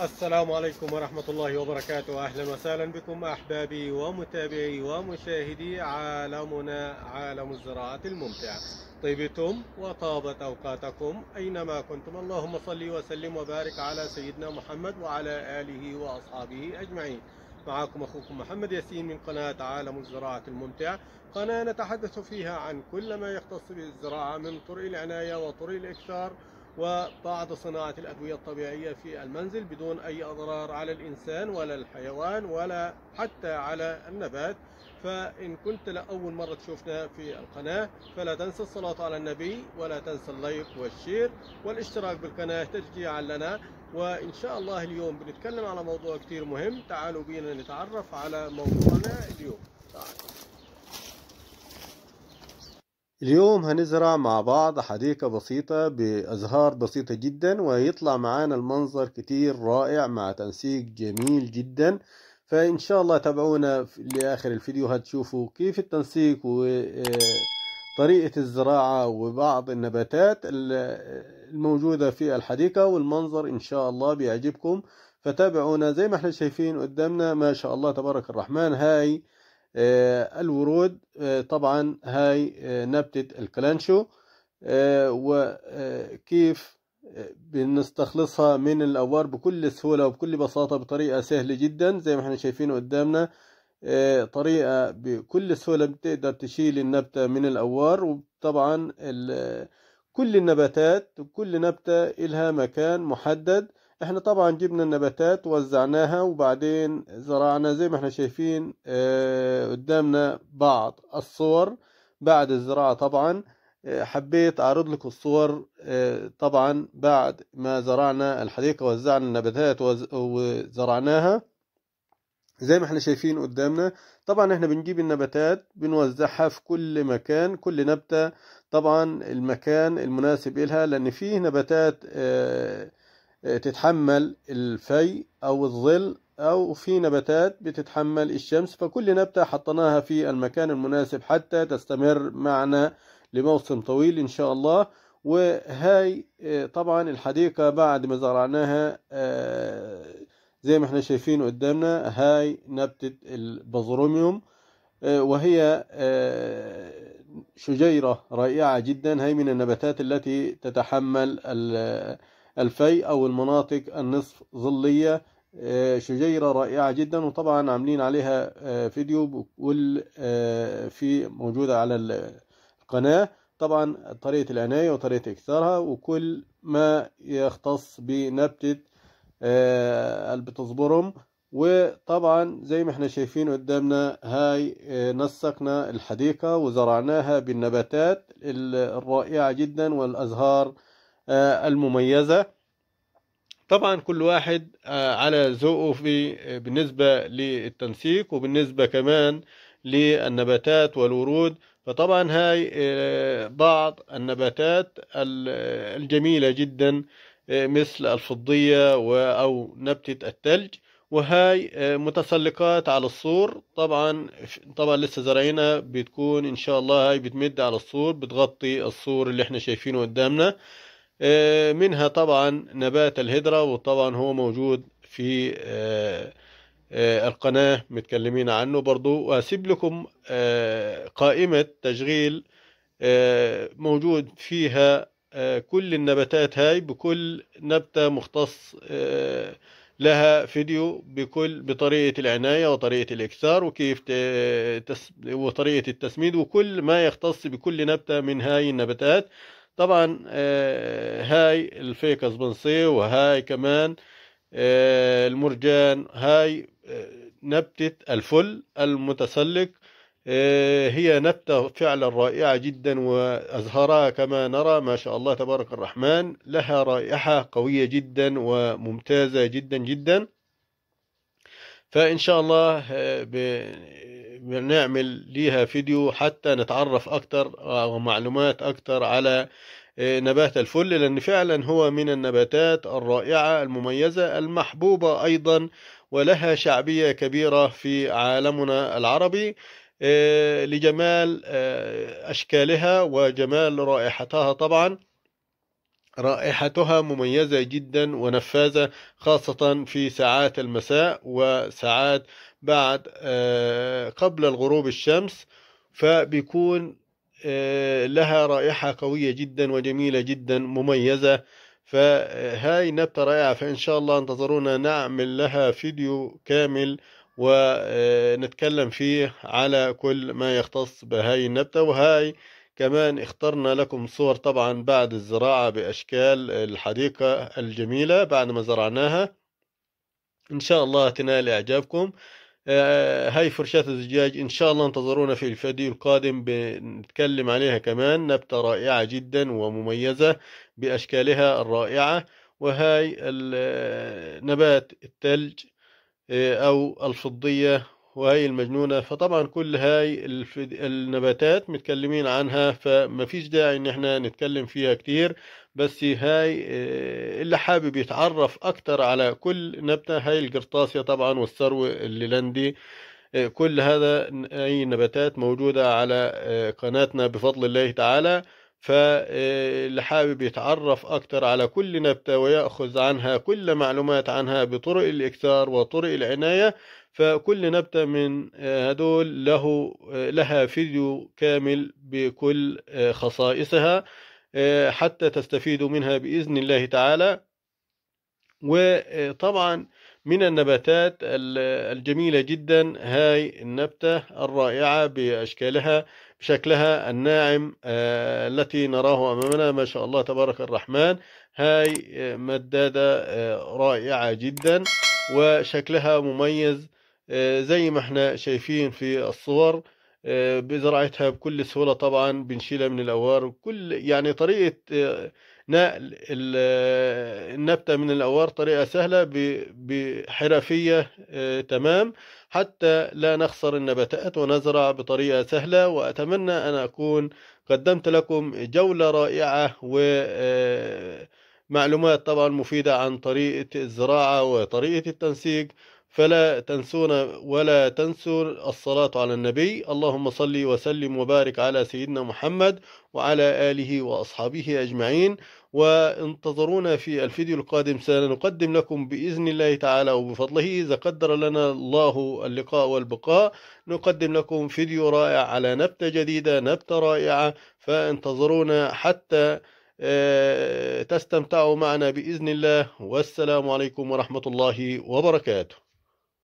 السلام عليكم ورحمة الله وبركاته أهلا وسهلا بكم أحبابي ومتابعي ومشاهدي عالمنا عالم الزراعة الممتع طيبتم وطابت أوقاتكم أينما كنتم اللهم صل وسلم وبارك على سيدنا محمد وعلى آله وأصحابه أجمعين معكم أخوكم محمد ياسين من قناة عالم الزراعة الممتع قناة نتحدث فيها عن كل ما يختص بالزراعة من طرق العناية وطرق الإكثار وبعض صناعة الأدوية الطبيعية في المنزل بدون أي أضرار على الإنسان ولا الحيوان ولا حتى على النبات فإن كنت لأول مرة تشوفنا في القناة فلا تنسى الصلاة على النبي ولا تنسى اللايك والشير والاشتراك بالقناة تشجيعا لنا وإن شاء الله اليوم بنتكلم على موضوع كتير مهم تعالوا بينا نتعرف على موضوعنا اليوم تعالوا. اليوم هنزرع مع بعض حديقة بسيطة بأزهار بسيطة جدا ويطلع معانا المنظر كتير رائع مع تنسيق جميل جدا فإن شاء الله تابعونا لآخر الفيديو هتشوفوا كيف التنسيق وطريقة آه، الزراعة وبعض النباتات الموجودة في الحديقة والمنظر إن شاء الله بيعجبكم فتابعونا زي ما احنا شايفين قدامنا ما شاء الله تبارك الرحمن هاي آه، الورود آه، طبعا هاي آه، نبتة الكلانشو وكيف بنستخلصها من الأوار بكل سهولة وبكل بساطة بطريقة سهلة جدا زي ما احنا شايفين قدامنا طريقة بكل سهولة بتقدر تشيل النبتة من الأوار وطبعا كل النباتات وكل نبتة إلها مكان محدد احنا طبعا جبنا النباتات وزعناها وبعدين زرعنا زي ما احنا شايفين اه قدامنا بعض الصور بعد الزراعة طبعا اه حبيت اعرض لكم الصور اه طبعا بعد ما زرعنا الحديقة وزعنا النباتات وزرعناها زي ما احنا شايفين قدامنا طبعا احنا بنجيب النباتات بنوزعها في كل مكان كل نبتة طبعا المكان المناسب إلها لأن فيه نباتات اه تتحمل الفي أو الظل أو في نباتات بتتحمل الشمس فكل نبتة حطيناها في المكان المناسب حتى تستمر معنا لموسم طويل إن شاء الله وهاي آه، طبعا الحديقة بعد ما زرعناها آه، زي ما احنا شايفين قدامنا هاي نبتة البازروميوم آه، وهي شجيرة رائعة جدا هاي من النباتات التي تتحمل الفي أو المناطق النصف ظلية آه، شجيرة رائعة جدا وطبعا عاملين عليها آه، فيديو بكل آه، في موجودة على القناة طبعا طريقة العناية وطريقة إكثارها وكل ما يختص بنبتة البتصبرم وطبعا زي ما احنا شايفين قدامنا هاي نسقنا الحديقة وزرعناها بالنباتات الرائعة جدا والأزهار آه، المميزة طبعا كل واحد آه، على ذوقه في آه، بالنسبة للتنسيق وبالنسبة كمان للنباتات والورود فطبعا هاي بعض النباتات الجميلة جدا مثل الفضية أو نبتة التلج وهاي متسلقات على السور طبعا طبعا لسه زرعينها بتكون ان شاء الله هاي بتمد على السور بتغطي السور اللي احنا شايفينه قدامنا آه، منها طبعا نبات الهدرة وطبعا هو موجود في آه، آه، القناة متكلمين عنه برضو وأسيب لكم قائمة تشغيل موجود فيها كل النباتات هاي بكل نبتة مختص لها فيديو بكل بطريقة العناية وطريقة الإكثار وكيف وطريقة التسميد وكل ما يختص بكل نبتة من هاي النباتات طبعا آه، هاي الفيكس بنصي وهاي كمان آه، المرجان هاي آه، نبتة الفل المتسلق هي نبتة فعلا رائعة جدا وأزهارها كما نرى ما شاء الله تبارك الرحمن لها رائحة قوية جدا وممتازة جدا جدا فإن شاء الله آه، بنعمل ليها فيديو حتى نتعرف أكتر آه، ومعلومات أكتر على آه، نبات الفل لأن فعلا هو من النباتات الرائعة المميزة المحبوبة أيضا ولها شعبية كبيرة في عالمنا العربي لجمال أشكالها وجمال رائحتها طبعا رائحتها مميزة جدا ونفاذة خاصة في ساعات المساء وساعات بعد آه، قبل الغروب الشمس فبيكون آه، لها رائحة قوية جدا وجميلة جدا مميزة فهاي نبتة رائعة فإن شاء الله انتظرونا نعمل لها فيديو كامل ونتكلم آه، فيه على كل ما يختص بهاي النبتة وهاي كمان اخترنا لكم صور طبعا بعد الزراعة بأشكال الحديقة الجميلة بعد ما زرعناها إن شاء الله تنال إعجابكم آه، هاي فرشاة الزجاج إن شاء الله انتظرونا في الفيديو القادم بنتكلم عليها كمان نبتة رائعة جدا ومميزة بأشكالها الرائعة وهاي آه، نبات التلج آه، أو الفضية وهي المجنونة فطبعا كل هاي النباتات متكلمين عنها فما فيش داعي ان احنا نتكلم فيها كتير بس هاي آه، اللي حابب يتعرف اكتر على كل نبتة هاي القرطاسية طبعا والثرو الليلندي آه، كل هذا اي نباتات موجودة على آه، قناتنا بفضل الله تعالى فاللي حابب يتعرف أكتر على كل نبتة ويأخذ عنها كل معلومات عنها بطرق الإكثار وطرق العناية فكل نبتة من هدول له لها فيديو كامل بكل خصائصها حتى تستفيدوا منها بإذن الله تعالى وطبعا من النباتات الجميلة جدا هاي النبتة الرائعة بأشكالها بشكلها الناعم آه، التي نراه أمامنا ما شاء الله تبارك الرحمن هاي آه، مدادة آه، رائعة جدا وشكلها مميز زي ما احنا شايفين في الصور بزراعتها بكل سهولة طبعا بنشيلها من الأوار وكل يعني طريقة النبتة من الأوار طريقة سهلة بحرفية آه، تمام حتى لا نخسر النباتات ونزرع بطريقة سهلة وأتمنى أن أكون قدمت لكم جولة رائعة و آه، معلومات طبعا مفيدة عن طريقة الزراعة وطريقة التنسيق فلا تنسونا ولا تنسوا الصلاة على النبي اللهم صل وسلم وبارك على سيدنا محمد وعلى آله وأصحابه أجمعين وانتظرونا في الفيديو القادم سنقدم لكم بإذن الله تعالى وبفضله إذا قدر لنا الله اللقاء والبقاء نقدم لكم فيديو رائع على نبتة جديدة نبتة رائعة فانتظرونا حتى آه، تستمتعوا معنا باذن الله والسلام عليكم ورحمه الله وبركاته